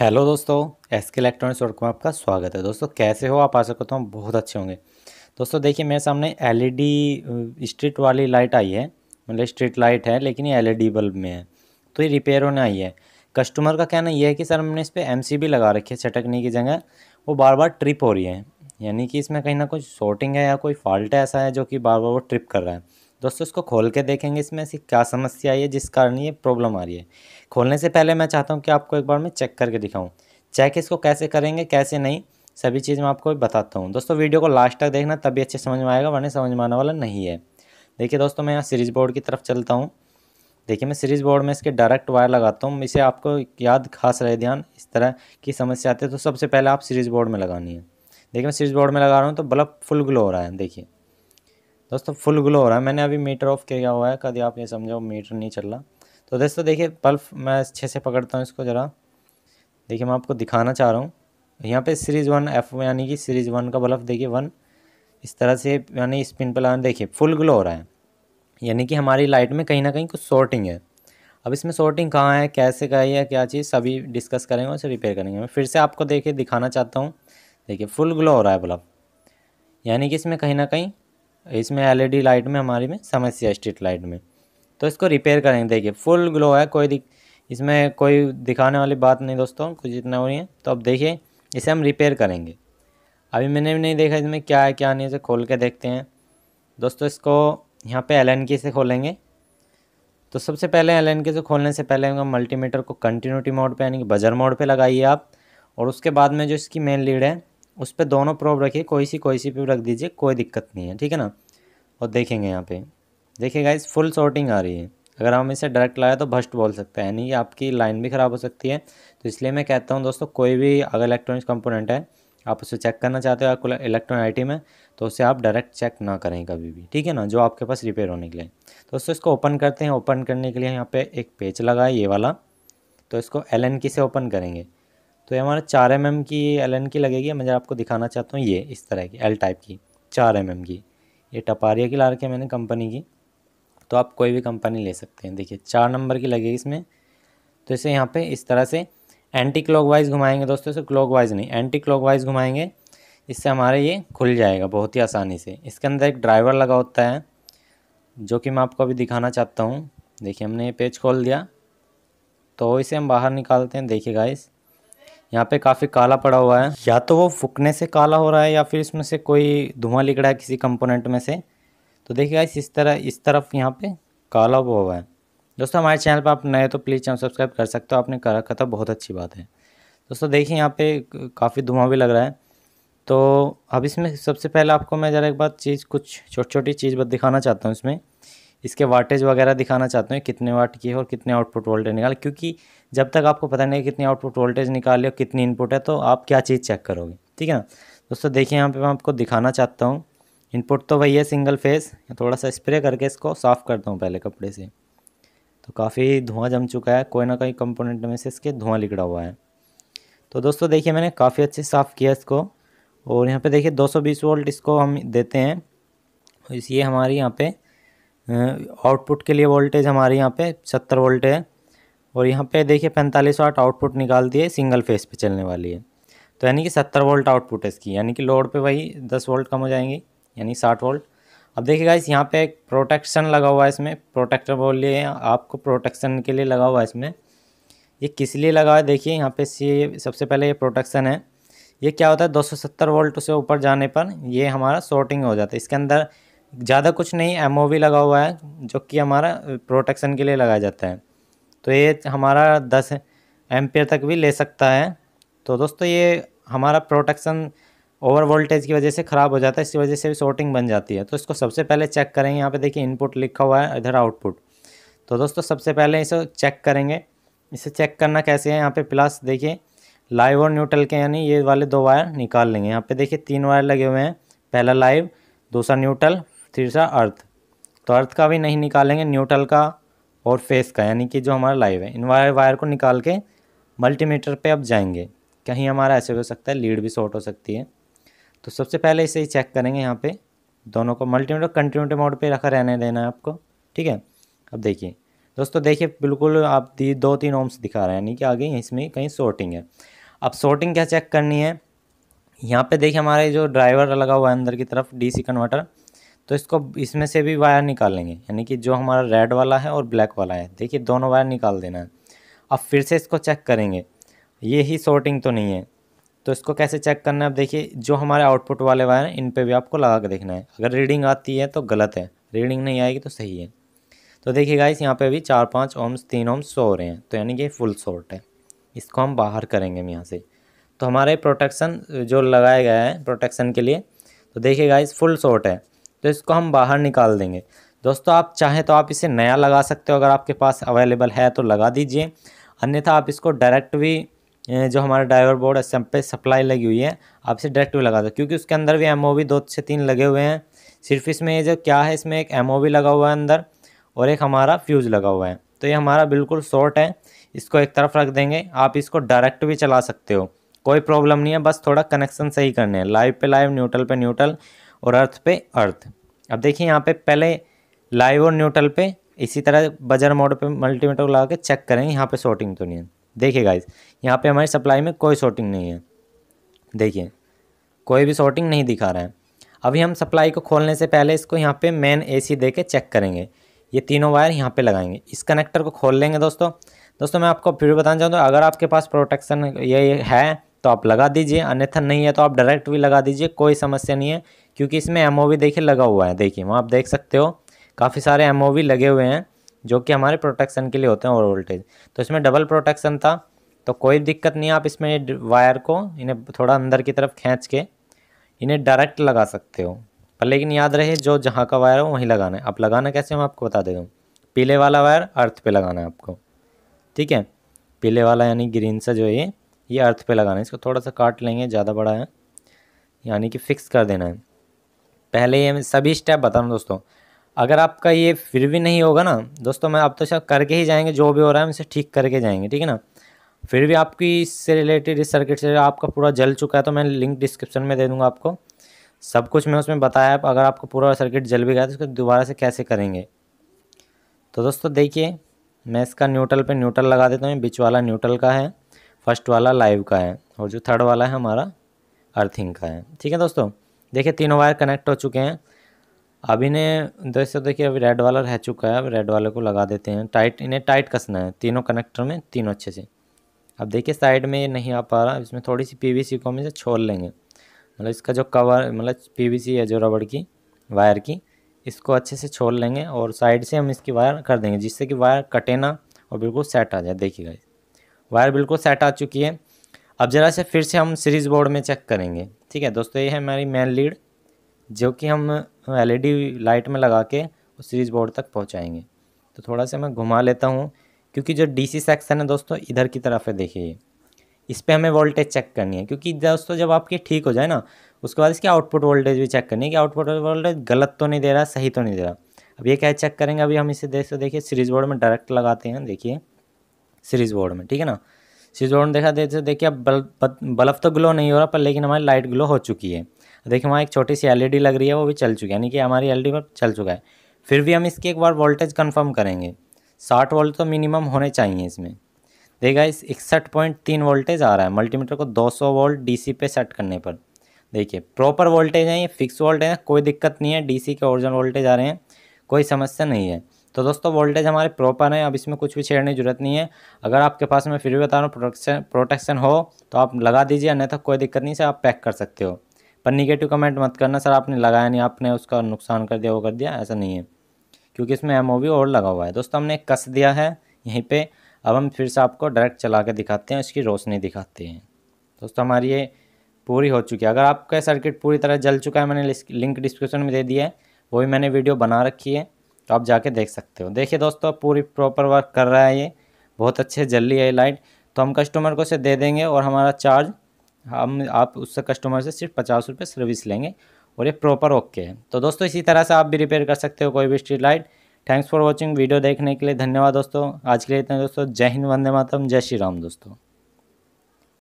hello दोस्तों S के electronics work में आपका स्वागत है दोस्तों कैसे हो आप आशा करता हूँ बहुत अच्छे होंगे दोस्तों देखिए मेरे सामने एलईडी स्ट्रीट e वाली लाइट आई है मतलब स्ट्रीट लाइट है लेकिन ये एलईडी बल्ब e में है तो ये रिपेयर होने आई है कस्टमर का कहना यह है कि सर हमने इस पर एम लगा रखी है छटकने की जगह वो बार बार ट्रिप हो रही है यानी कि इसमें कहीं ना कुछ शॉर्टिंग है या कोई फॉल्ट ऐसा है जो कि बार बार वो ट्रिप कर रहा है दोस्तों इसको खोल के देखेंगे इसमें ऐसी क्या समस्या आई है जिस कारण ये प्रॉब्लम आ रही है खोलने से पहले मैं चाहता हूँ कि आपको एक बार मैं चेक करके दिखाऊँ चेक इसको कैसे करेंगे कैसे नहीं सभी चीज़ मैं आपको बताता हूँ दोस्तों वीडियो को लास्ट तक देखना तभी अच्छे समझ में आएगा वरना समझ में आने वाला नहीं है देखिए दोस्तों मैं यहाँ सीरीज बोर्ड की तरफ चलता हूँ देखिए मैं सीरीज बोर्ड में इसके डायरेक्ट वायर लगाता हूँ इसे आपको याद खास रहे ध्यान इस तरह की समस्या आती है तो सबसे पहले आप सीरीज बोर्ड में लगानी है देखिए मैं सीरीज बोर्ड में लगा रहा हूँ तो बल्ब फुल ग्लो हो रहा है देखिए दोस्तों फुल ग्लो हो रहा है मैंने अभी मीटर ऑफ किया हुआ है कभी आप ये समझो मीटर नहीं चल रहा तो दोस्तों देखिए पल्फ मैं अच्छे से पकड़ता हूँ इसको ज़रा देखिए मैं आपको दिखाना चाह रहा हूँ यहाँ पे सीरीज़ वन एफ यानी कि सीरीज़ वन का बल्फ देखिए वन इस तरह से यानी स्पिन पर लाना देखिए फुल ग्लो हो रहा है यानी कि हमारी लाइट में कहीं ना कहीं कुछ शॉर्टिंग है अब इसमें शॉर्टिंग कहाँ है कैसे कही है क्या चीज़ सभी डिस्कस करेंगे उसे रिपेयर करेंगे मैं फिर से आपको देखिए दिखाना चाहता हूँ देखिए फुल ग्लो हो रहा है बल्ब यानी कि इसमें कहीं ना कहीं इसमें एलईडी लाइट e में हमारी में समस्या स्ट्रीट लाइट में तो इसको रिपेयर करेंगे देखिए फुल ग्लो है कोई इसमें कोई दिखाने वाली बात नहीं दोस्तों कुछ इतना हो रही है तो अब देखिए इसे हम रिपेयर करेंगे अभी मैंने भी नहीं देखा इसमें क्या है क्या नहीं इसे खोल के देखते हैं दोस्तों इसको यहाँ पे एल एन के से खोलेंगे तो सबसे पहले एल एन के से खोलने से पहले हमें मल्टीमीटर को कंटिन्यूटी मोड पे यानी कि बजर मोड पे लगाइए आप और उसके बाद में जो इसकी मेन लीड है उस पर दोनों प्रोब रखिए कोई सी कोई सी पे रख दीजिए कोई दिक्कत नहीं है ठीक है ना और देखेंगे यहाँ पे देखिए इस फुल शॉर्टिंग आ रही है अगर हम इसे डायरेक्ट लाया तो भस्ट बोल सकते हैं यानी आपकी लाइन भी ख़राब हो सकती है तो इसलिए मैं कहता हूँ दोस्तों कोई भी अगर इलेक्ट्रॉनिक्स कंपोनेंट है आप उसे चेक करना चाहते हो आपको इलेक्ट्रॉनिक आई में तो उसे आप डायरेक्ट चेक ना करें कभी भी ठीक है ना जो आपके पास रिपेयर होने के लिए तो दोस्तों इसको ओपन करते हैं ओपन करने के लिए यहाँ पे एक पेज लगा है ये वाला तो इसको एल की से ओपन करेंगे तो ये हमारा चार एम की एल की लगेगी मैं जब आपको दिखाना चाहता हूँ ये इस तरह की एल टाइप की चार एम की ये टपारिया की ला रखी है मैंने कंपनी की तो आप कोई भी कंपनी ले सकते हैं देखिए चार नंबर की लगेगी इसमें तो इसे यहाँ पे इस तरह से एंटी क्लॉक घुमाएंगे दोस्तों इसे क्लॉक नहीं एंटी क्लॉक घुमाएंगे इससे हमारे ये खुल जाएगा बहुत ही आसानी से इसके अंदर एक ड्राइवर लगा होता है जो कि मैं आपको अभी दिखाना चाहता हूँ देखिए हमने ये पेज खोल दिया तो इसे हम बाहर निकालते हैं देखिए गाइस यहाँ पे काफ़ी काला पड़ा हुआ है या तो वो फुकने से काला हो रहा है या फिर इसमें से कोई धुआं लिख रहा है किसी कंपोनेंट में से तो देखिए इस तरह इस तरफ यहाँ पे काला हुआ है दोस्तों हमारे चैनल पर आप नए तो प्लीज़ चैनल सब्सक्राइब कर सकते हो आपने कर रखा था बहुत अच्छी बात है दोस्तों देखिए यहाँ पे काफ़ी धुआं भी लग रहा है तो अब इसमें सबसे पहले आपको मैं ज़रा एक बात चीज़ कुछ छोटी छोटी चीज़ बात दिखाना चाहता हूँ इसमें इसके वाटेज वगैरह दिखाना चाहता हूँ कितने वाट की है और कितने आउटपुट वोल्टेज निकाल क्योंकि जब तक आपको पता नहीं कितनी आउटपुट वोल्टेज निकाली और कितनी इनपुट है तो आप क्या चीज़ चेक करोगे ठीक है ना दोस्तों देखिए यहाँ पे मैं आपको दिखाना चाहता हूँ इनपुट तो वही है सिंगल फेस थोड़ा सा स्प्रे करके इसको साफ़ करता हूँ पहले कपड़े से तो काफ़ी धुआं जम चुका है कोई ना कोई कंपोनेंट में से इसके धुआं लिखड़ा हुआ है तो दोस्तों देखिए मैंने काफ़ी अच्छे साफ़ किया इसको और यहाँ पे देखिए 220 वोल्ट इसको हम देते हैं इसलिए हमारी यहाँ पे आउटपुट के लिए वोल्टेज हमारे यहाँ पे सत्तर वोल्ट है और यहाँ पे देखिए पैंतालीस वाट आउटपुट निकाल दिए सिंगल फेस पे चलने वाली है तो यानी कि सत्तर वोल्ट आउटपुट है इसकी यानी कि लोड पे वही दस वोल्ट कम हो जाएंगे यानी साठ वोल्ट अब देखिएगा इस यहाँ पे एक प्रोटेक्शन लगा हुआ है इसमें प्रोटेक्टर बोलिए आपको प्रोटेक्शन के लिए लगा हुआ है इसमें ये किस लिए लगा हुआ है देखिए यहाँ पे सी सबसे पहले ये प्रोटेक्शन है ये क्या होता है दो वोल्ट से ऊपर जाने पर ये हमारा शॉर्टिंग हो जाता है इसके अंदर ज़्यादा कुछ नहीं एम लगा हुआ है जो कि हमारा प्रोटेक्शन के लिए लगाया जाता है तो ये हमारा दस एम्पेयर तक भी ले सकता है तो दोस्तों ये हमारा प्रोटेक्शन ओवर वोल्टेज की वजह से ख़राब हो जाता है इसकी वजह से भी शॉर्टिंग बन जाती है तो इसको सबसे पहले चेक करेंगे यहाँ पे देखिए इनपुट लिखा हुआ है इधर आउटपुट तो दोस्तों सबसे पहले इसे चेक करेंगे इसे चेक करना कैसे है यहाँ पे प्लस देखिए लाइव और न्यूट्रल के यानी ये वाले दो वायर निकाल लेंगे यहाँ पर देखिए तीन वायर लगे हुए हैं पहला लाइव दूसरा न्यूट्रल तीसरा अर्थ तो अर्थ का भी नहीं निकालेंगे न्यूट्रल का और फेस का यानी कि जो हमारा लाइव है इन वायर वायर को निकाल के मल्टीमीटर पे अब जाएंगे कहीं हमारा ऐसे हो सकता है लीड भी शॉर्ट हो सकती है तो सबसे पहले इसे ही चेक करेंगे यहाँ पे दोनों को मल्टीमीटर कंटिन्यूटी मोड पे रखा रहने देना है आपको ठीक है अब देखिए दोस्तों देखिए बिल्कुल आप दी दो तीन ओम्स दिखा रहे हैं यानी कि आगे इसमें कहीं शॉर्टिंग है अब शॉर्टिंग क्या चेक करनी है यहाँ पर देखिए हमारे जो ड्राइवर लगा हुआ है अंदर की तरफ डी कन्वर्टर तो इसको इसमें से भी वायर निकालेंगे यानी कि जो हमारा रेड वाला है और ब्लैक वाला है देखिए दोनों वायर निकाल देना है अब फिर से इसको चेक करेंगे ये ही शॉर्टिंग तो नहीं है तो इसको कैसे चेक करना है अब देखिए जो हमारे आउटपुट वाले वायर हैं इन पर भी आपको लगा के देखना है अगर रीडिंग आती है तो गलत है रीडिंग नहीं आएगी तो सही है तो देखिए गाइस यहाँ पे भी चार पाँच ओम्स तीन ओम्स सो रहे हैं तो यानी कि फुल शॉर्ट है इसको हम बाहर करेंगे हम यहाँ से तो हमारे प्रोटेक्शन जो लगाया गया है प्रोटेक्शन के लिए तो देखिए गाइस फुल शॉर्ट है तो इसको हम बाहर निकाल देंगे दोस्तों आप चाहें तो आप इसे नया लगा सकते हो अगर आपके पास अवेलेबल है तो लगा दीजिए अन्यथा आप इसको डायरेक्ट भी जो हमारा ड्राइवर बोर्ड सब पे सप्लाई लगी हुई है आप इसे डायरेक्ट भी लगा दो क्योंकि उसके अंदर भी एम दो से तीन लगे हुए हैं सिर्फ इसमें ये जो क्या है इसमें एक एम लगा हुआ है अंदर और एक हमारा फ्यूज़ लगा हुआ है तो ये हमारा बिल्कुल शॉर्ट है इसको एक तरफ रख देंगे आप इसको डायरेक्ट भी चला सकते हो कोई प्रॉब्लम नहीं है बस थोड़ा कनेक्शन सही करने हैं लाइव पे लाइव न्यूट्रल पे न्यूट्रल और अर्थ पे अर्थ अब देखिए यहाँ पे पहले लाइव और न्यूट्रल पे इसी तरह बजर मोड पे मल्टीमीटर लगा के चेक करेंगे यहाँ पे शॉर्टिंग तो नहीं है देखिए गाइज यहाँ पे हमारी सप्लाई में कोई शॉर्टिंग नहीं है देखिए कोई भी शॉर्टिंग नहीं दिखा रहा है अभी हम सप्लाई को खोलने से पहले इसको यहाँ पे मेन ए दे के चेक करेंगे ये तीनों वायर यहाँ पर लगाएंगे इस कनेक्टर को खोल लेंगे दोस्तों दोस्तों मैं आपको फिर बताना चाहूँगा अगर आपके पास प्रोटेक्शन ये है तो आप लगा दीजिए अन्यथा नहीं है तो आप डायरेक्ट भी लगा दीजिए कोई समस्या नहीं है क्योंकि इसमें एम देखिए लगा हुआ है देखिए वहाँ आप देख सकते हो काफ़ी सारे एम लगे हुए हैं जो कि हमारे प्रोटेक्शन के लिए होते हैं और वोल्टेज तो इसमें डबल प्रोटेक्शन था तो कोई दिक्कत नहीं आप इसमें वायर को इन्हें थोड़ा अंदर की तरफ खींच के इन्हें डायरेक्ट लगा सकते हो पर लेकिन याद रहे जो जहाँ का वायर हो वहीं लगाना है आप लगाना कैसे मैं आपको बता दे दूँ पीले वाला वायर अर्थ पे लगाना है आपको ठीक है पीले वाला यानी ग्रीन सा जो है ये अर्थ पे लगाना है इसको थोड़ा सा काट लेंगे ज़्यादा बड़ा है यानी कि फ़िक्स कर देना है पहले ये सभी स्टेप बता रहा हूँ दोस्तों अगर आपका ये फिर भी नहीं होगा ना दोस्तों मैं आप तो सब करके ही जाएंगे जो भी हो रहा है उसे ठीक करके जाएंगे ठीक है ना फिर भी आपकी इससे रिलेटेड इस सर्किट से आपका पूरा जल चुका है तो मैं लिंक डिस्क्रिप्शन में दे दूँगा आपको सब कुछ मैं उसमें बताया अगर आपको पूरा सर्किट जल भी गया तो उसको दोबारा से कैसे करेंगे तो दोस्तों देखिए मैं इसका न्यूट्रल पे न्यूट्रल लगा देता हूँ बीच वाला न्यूट्रल का है फर्स्ट वाला लाइव का है और जो थर्ड वाला है हमारा अर्थिंग का है ठीक है दोस्तों देखिए तीनों वायर कनेक्ट हो चुके हैं अब इन्हें दोस्तों देखिए अभी रेड वाला रह चुका है अब रेड वाले को लगा देते हैं टाइट इन्हें टाइट कसना है तीनों कनेक्टर में तीनों अच्छे से अब देखिए साइड में ये नहीं आ पा रहा इसमें थोड़ी सी पीवीसी को हम इसे छोड़ लेंगे मतलब इसका जो कवर मतलब पीवीसी है जो रबड़ की वायर की इसको अच्छे से छोड़ लेंगे और साइड से हम इसकी वायर कर देंगे जिससे कि वायर कटे ना और बिल्कुल सेट आ जाए देखिएगा वायर बिल्कुल सेट आ चुकी है अब ज़रा से फिर से हम सीरीज बोर्ड में चेक करेंगे ठीक है दोस्तों ये है हमारी मेन लीड जो कि हम एलईडी लाइट में लगा के उस सीरीज बोर्ड तक पहुँचाएँगे तो थोड़ा सा मैं घुमा लेता हूँ क्योंकि जो डीसी सेक्शन है दोस्तों इधर की तरफ है देखिए इस पर हमें वोल्टेज चेक करनी है क्योंकि दोस्तों जब आपकी ठीक हो जाए ना उसके बाद इसकी आउटपुट वोल्टेज भी चेक करनी है कि आउटपुट वोल्टेज गलत तो नहीं दे रहा सही तो नहीं दे रहा अब ये क्या चेक करेंगे अभी हम इसे देख देखिए सीरीज बोर्ड में डायरेक्ट लगाते हैं देखिए सीरीज बोर्ड में ठीक है ना सिजोन देखा जैसे तो देखिए अब बल्ब बल्ब तो ग्लो नहीं हो रहा पर लेकिन हमारी लाइट ग्लो हो चुकी है देखिए वहाँ एक छोटी सी एलईडी e लग रही है वो भी चल चुकी है यानी कि हमारी एलईडी e पर चल चुका है फिर भी हम इसकी एक बार वोल्टेज कन्फर्म करेंगे साठ वोल्ट तो मिनिमम होने चाहिए इसमें देखा इस इकसठ पॉइंट तीन वोल्टेज आ रहा है मल्टीमीटर को दो सौ वोल्ट डी सी पे सेट करने पर देखिए प्रॉपर वोल्टेज है ये फिक्स वोल्टेज है कोई दिक्कत नहीं है डीसी के ओरिजिनल वोल्टेज आ रहे हैं कोई समस्या नहीं है तो दोस्तों वोल्टेज हमारे प्रॉपर हैं अब इसमें कुछ भी छेड़ने की जरूरत नहीं है अगर आपके पास मैं फिर भी बता रहा हूँ प्रोटेक्शन प्रोटेक्शन हो तो आप लगा दीजिए अन्यथा कोई दिक्कत नहीं सर आप पैक कर सकते हो पर निगेटिव कमेंट मत करना सर आपने लगाया नहीं आपने उसका नुकसान कर दिया वो कर दिया ऐसा नहीं है क्योंकि इसमें एम और लगा हुआ है दोस्तों हमने कस दिया है यहीं पर अब हम फिर से आपको डायरेक्ट चला के दिखाते हैं इसकी रोशनी दिखाते हैं दोस्तों हमारी ये पूरी हो चुकी है अगर आपका सर्किट पूरी तरह जल चुका है मैंने लिंक डिस्क्रिप्शन में दे दिया है वो भी मैंने वीडियो बना रखी है तो आप जाके देख सकते हो देखिए दोस्तों पूरी प्रॉपर वर्क कर रहा है ये बहुत अच्छे जल्दी है लाइट तो हम कस्टमर को इसे दे देंगे और हमारा चार्ज हम आप उससे कस्टमर से सिर्फ पचास रुपये सर्विस लेंगे और ये प्रॉपर ओके है तो दोस्तों इसी तरह से आप भी रिपेयर कर सकते हो कोई भी street light thanks for watching video देखने के लिए धन्यवाद दोस्तों आज के लिए इतना दोस्तों जय हिंद वंदे मातम जय श्री राम दोस्तों